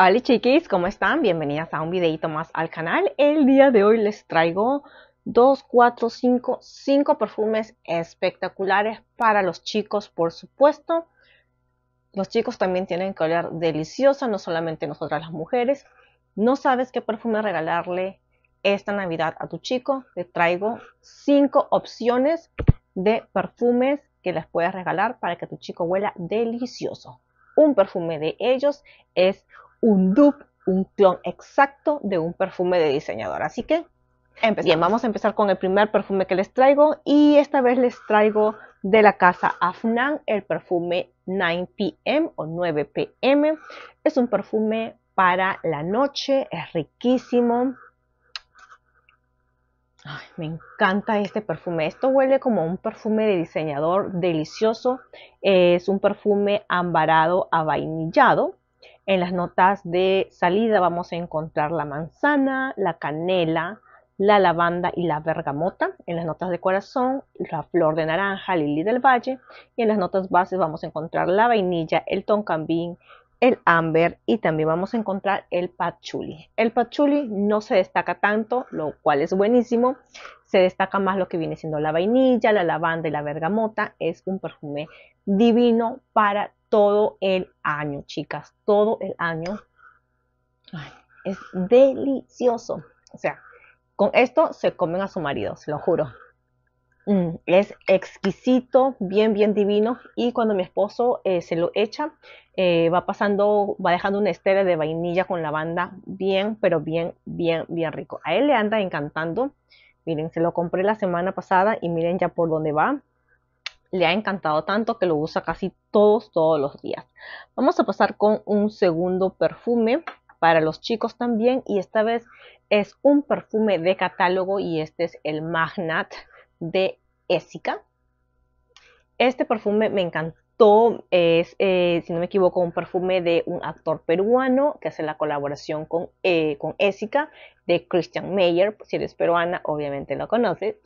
Hola chiquis, ¿cómo están? Bienvenidas a un videito más al canal. El día de hoy les traigo 2, 4, 5, 5 perfumes espectaculares para los chicos, por supuesto. Los chicos también tienen que oler deliciosa, no solamente nosotras las mujeres. ¿No sabes qué perfume regalarle esta Navidad a tu chico? Te traigo 5 opciones de perfumes que les puedes regalar para que tu chico huela delicioso. Un perfume de ellos es un dupe, un clon exacto de un perfume de diseñador. Así que Bien, vamos a empezar con el primer perfume que les traigo y esta vez les traigo de la casa Afnan el perfume 9pm o 9pm. Es un perfume para la noche, es riquísimo. me encanta este perfume. Esto huele como un perfume de diseñador delicioso. Es un perfume ambarado a vainillado. En las notas de salida vamos a encontrar la manzana, la canela, la lavanda y la bergamota. En las notas de corazón, la flor de naranja, lili del valle. Y en las notas bases vamos a encontrar la vainilla, el toncambín, el amber y también vamos a encontrar el patchouli. El patchouli no se destaca tanto, lo cual es buenísimo. Se destaca más lo que viene siendo la vainilla, la lavanda y la bergamota. Es un perfume divino para todo el año, chicas, todo el año. es delicioso. O sea, con esto se comen a su marido, se lo juro. Mm, es exquisito, bien, bien divino. Y cuando mi esposo eh, se lo echa, eh, va pasando, va dejando una estela de vainilla con lavanda, bien, pero bien, bien, bien rico. A él le anda encantando. Miren, se lo compré la semana pasada y miren ya por dónde va le ha encantado tanto que lo usa casi todos, todos los días. Vamos a pasar con un segundo perfume para los chicos también y esta vez es un perfume de catálogo y este es el Magnat de Essica. Este perfume me encantó, es, eh, si no me equivoco, un perfume de un actor peruano que hace la colaboración con, eh, con Essica de Christian Meyer, si eres peruana obviamente lo conoces.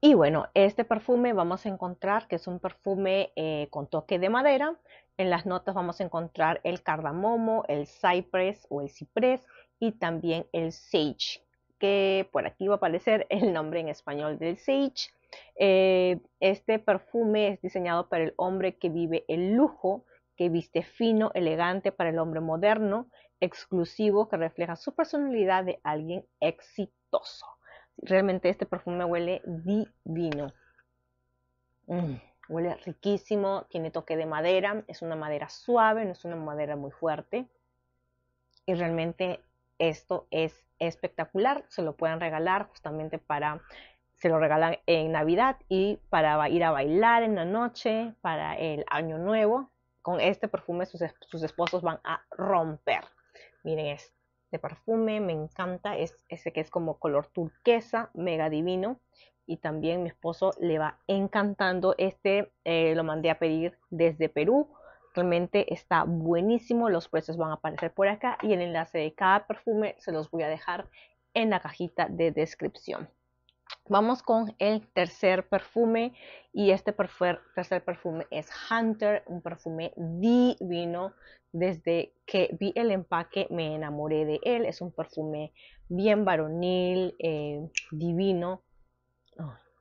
Y bueno, este perfume vamos a encontrar que es un perfume eh, con toque de madera. En las notas vamos a encontrar el cardamomo, el cypress o el ciprés y también el sage, que por aquí va a aparecer el nombre en español del sage. Eh, este perfume es diseñado para el hombre que vive el lujo, que viste fino, elegante para el hombre moderno, exclusivo, que refleja su personalidad de alguien exitoso. Realmente este perfume huele divino. Mm, huele riquísimo, tiene toque de madera, es una madera suave, no es una madera muy fuerte. Y realmente esto es espectacular, se lo pueden regalar justamente para, se lo regalan en Navidad y para ir a bailar en la noche, para el Año Nuevo. Con este perfume sus, sus esposos van a romper. Miren esto. Este perfume, me encanta, es ese que es como color turquesa, mega divino. Y también mi esposo le va encantando este, eh, lo mandé a pedir desde Perú. Realmente está buenísimo, los precios van a aparecer por acá y el enlace de cada perfume se los voy a dejar en la cajita de descripción. Vamos con el tercer perfume y este tercer perfume es Hunter, un perfume divino desde que vi el empaque me enamoré de él. Es un perfume bien varonil, eh, divino.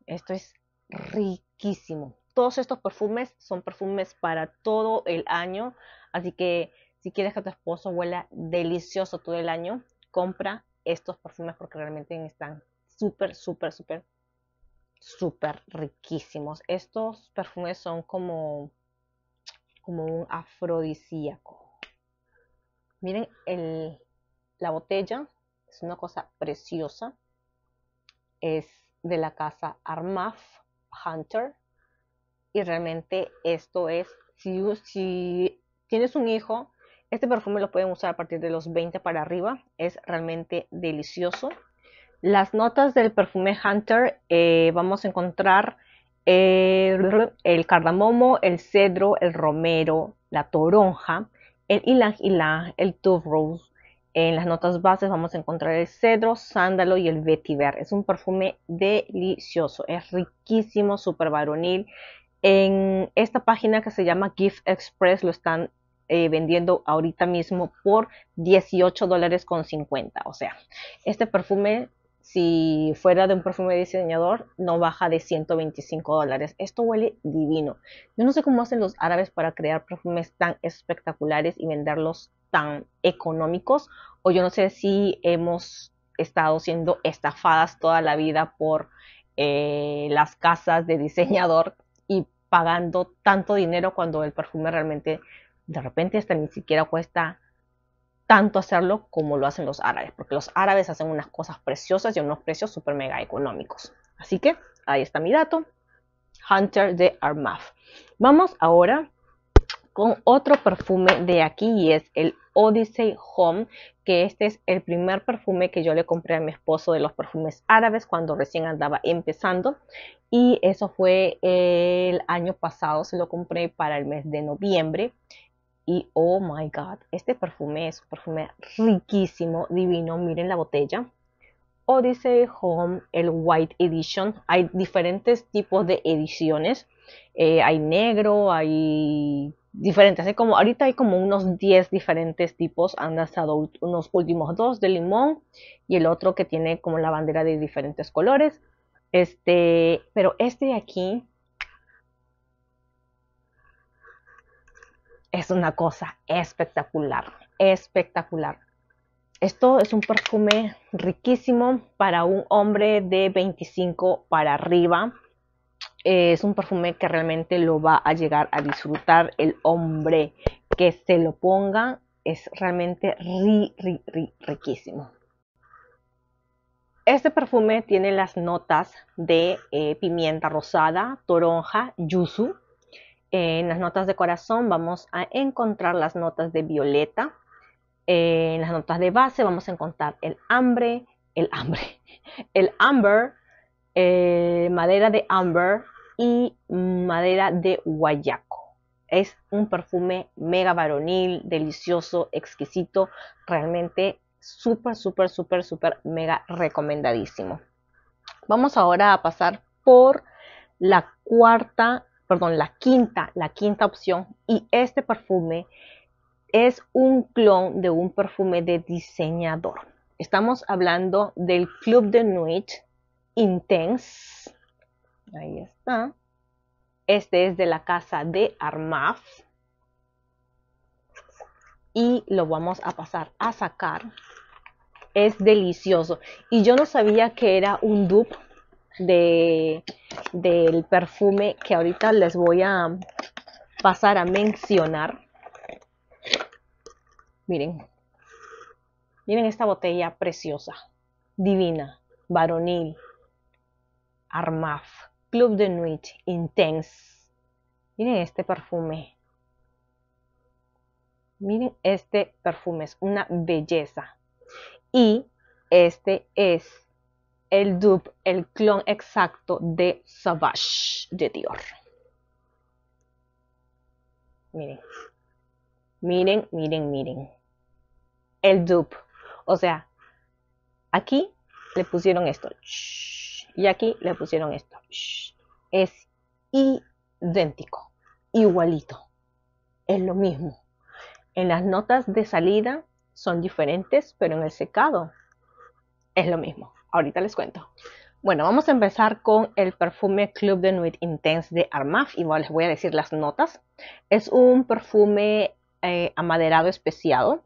esto es riquísimo. Todos estos perfumes son perfumes para todo el año. Así que si quieres que tu esposo huela delicioso todo el año, compra estos perfumes porque realmente están súper, súper, súper, súper riquísimos. Estos perfumes son como, como un afrodisíaco. Miren la botella, es una cosa preciosa. Es de la casa Armaf Hunter. Y realmente esto es, si, si tienes un hijo, este perfume lo pueden usar a partir de los 20 para arriba. Es realmente delicioso. Las notas del perfume Hunter eh, vamos a encontrar el cardamomo, el cedro, el romero, la toronja, el ilang ilang, el Rose, En las notas bases vamos a encontrar el cedro, sándalo y el vetiver. Es un perfume delicioso, es riquísimo, súper varonil. En esta página que se llama Gift Express lo están eh, vendiendo ahorita mismo por 18 dólares con 50. O sea, este perfume si fuera de un perfume de diseñador, no baja de 125 dólares. Esto huele divino. Yo no sé cómo hacen los árabes para crear perfumes tan espectaculares y venderlos tan económicos, o yo no sé si hemos estado siendo estafadas toda la vida por eh, las casas de diseñador y pagando tanto dinero cuando el perfume realmente de repente hasta ni siquiera cuesta tanto hacerlo como lo hacen los árabes, porque los árabes hacen unas cosas preciosas y unos precios súper mega económicos. Así que ahí está mi dato, Hunter de Armaf. Vamos ahora con otro perfume de aquí y es el Odyssey Home, que este es el primer perfume que yo le compré a mi esposo de los perfumes árabes cuando recién andaba empezando y eso fue el año pasado, se lo compré para el mes de noviembre y oh my god, este perfume es un perfume riquísimo, divino. Miren la botella. Odyssey Home, el White Edition. Hay diferentes tipos de ediciones. Eh, hay negro, hay diferentes. Hay como, ahorita hay como unos 10 diferentes tipos. Han lanzado unos últimos dos de limón y el otro que tiene como la bandera de diferentes colores. Este, pero este de aquí es una cosa espectacular, espectacular. Esto es un perfume riquísimo para un hombre de 25 para arriba. Es un perfume que realmente lo va a llegar a disfrutar el hombre que se lo ponga. Es realmente ri, ri, riquísimo. Este perfume tiene las notas de eh, pimienta rosada, toronja, yuzu, en las notas de corazón vamos a encontrar las notas de violeta. en las notas de base vamos a encontrar el hambre, el hambre, el amber, eh, madera de amber y madera de guayaco. Es un perfume mega varonil, delicioso, exquisito, realmente súper, súper, súper, súper, mega recomendadísimo. Vamos ahora a pasar por la cuarta perdón, la quinta, la quinta opción. Y este perfume es un clon de un perfume de diseñador. Estamos hablando del Club de Nuit Intense. Ahí está. Este es de la casa de Armaf. Y lo vamos a pasar a sacar. Es delicioso. Y yo no sabía que era un dupe de, del perfume que ahorita les voy a pasar a mencionar. Miren, miren esta botella preciosa, divina, varonil, Armaf, Club de Nuit, Intense. Miren este perfume. Miren este perfume, es una belleza. Y este es el dupe, el clon exacto de Savage de Dior. Miren, miren, miren, miren. El dupe. O sea, aquí le pusieron esto. Y aquí le pusieron esto. Es idéntico, igualito. Es lo mismo. En las notas de salida son diferentes, pero en el secado es lo mismo. Ahorita les cuento. Bueno, vamos a empezar con el perfume Club de Nuit Intense de Armaf Igual les voy a decir las notas. Es un perfume eh, amaderado especial.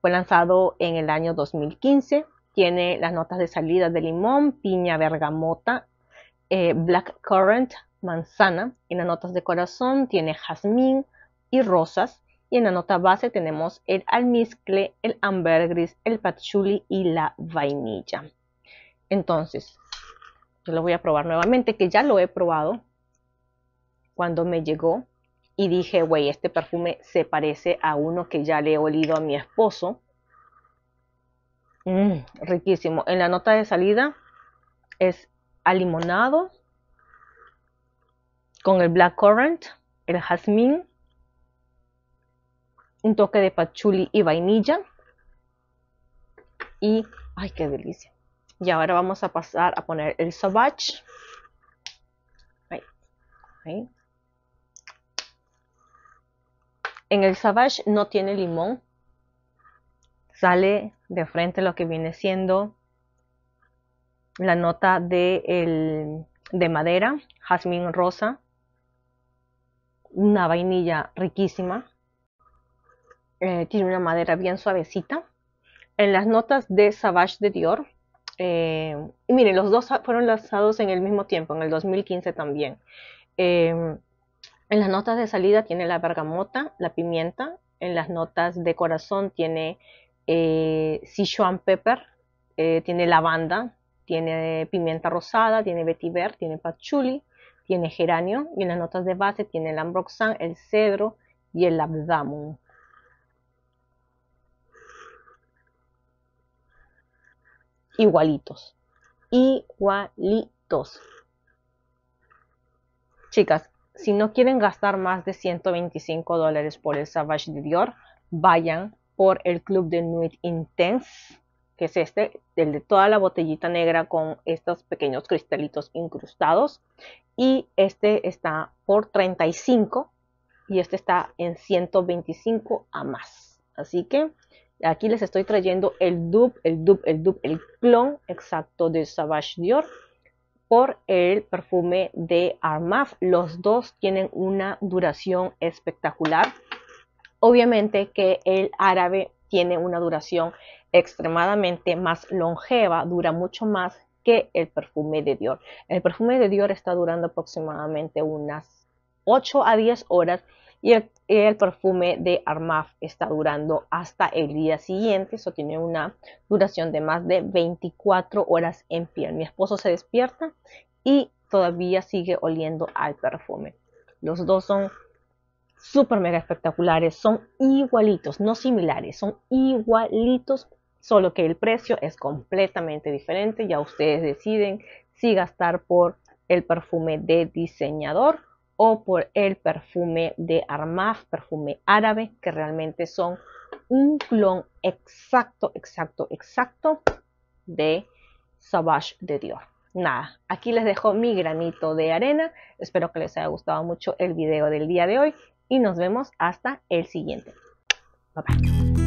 Fue lanzado en el año 2015. Tiene las notas de salida de limón, piña, bergamota, eh, black currant, manzana. En las notas de corazón tiene jazmín y rosas. Y en la nota base tenemos el almizcle, el ambergris, el patchouli y la vainilla. Entonces, yo lo voy a probar nuevamente, que ya lo he probado cuando me llegó y dije, güey, este perfume se parece a uno que ya le he olido a mi esposo. Mm, riquísimo. En la nota de salida es alimonado con el black currant, el jazmín, un toque de patchouli y vainilla. Y, ay, qué delicia. Y ahora vamos a pasar a poner el sauvage. En el sauvage no tiene limón. Sale de frente lo que viene siendo la nota de, el, de madera, jazmín rosa, una vainilla riquísima. Eh, tiene una madera bien suavecita. En las notas de Savage de Dior eh, y miren, los dos fueron lanzados en el mismo tiempo, en el 2015 también. Em, en las notas de salida tiene la bergamota, la pimienta. En las notas de corazón tiene eh, Sichuan pepper, eh, tiene lavanda, tiene pimienta rosada, tiene vetiver, tiene patchouli, tiene geranio. Y en las notas de base tiene el ambroxan, el cedro y el abdamum. igualitos. Igualitos. Chicas, si no quieren gastar más de 125 dólares por el Savage de Dior, vayan por el club de Nuit Intense, que es este, el de toda la botellita negra con estos pequeños cristalitos incrustados. Y este está por 35 y este está en 125 a más. Así que Aquí les estoy trayendo el dub, el dupe, el dupe, el clon exacto de Savage Dior por el perfume de Armaf. Los dos tienen una duración espectacular. Obviamente que el árabe tiene una duración extremadamente más longeva, dura mucho más que el perfume de Dior. El perfume de Dior está durando aproximadamente unas 8 a 10 horas y el, perfume de Armaf está durando hasta el día siguiente, eso tiene una duración de más de 24 horas en piel. Mi esposo se despierta y todavía sigue oliendo al perfume. Los dos son súper mega espectaculares, son igualitos, no similares, son igualitos, solo que el precio es completamente diferente, ya ustedes deciden si gastar por el perfume de diseñador o por el perfume de Armaf, perfume árabe, que realmente son un clon exacto, exacto, exacto de Savage de Dior. Nada, aquí les dejo mi granito de arena. Espero que les haya gustado mucho el video del día de hoy y nos vemos hasta el siguiente. Bye bye.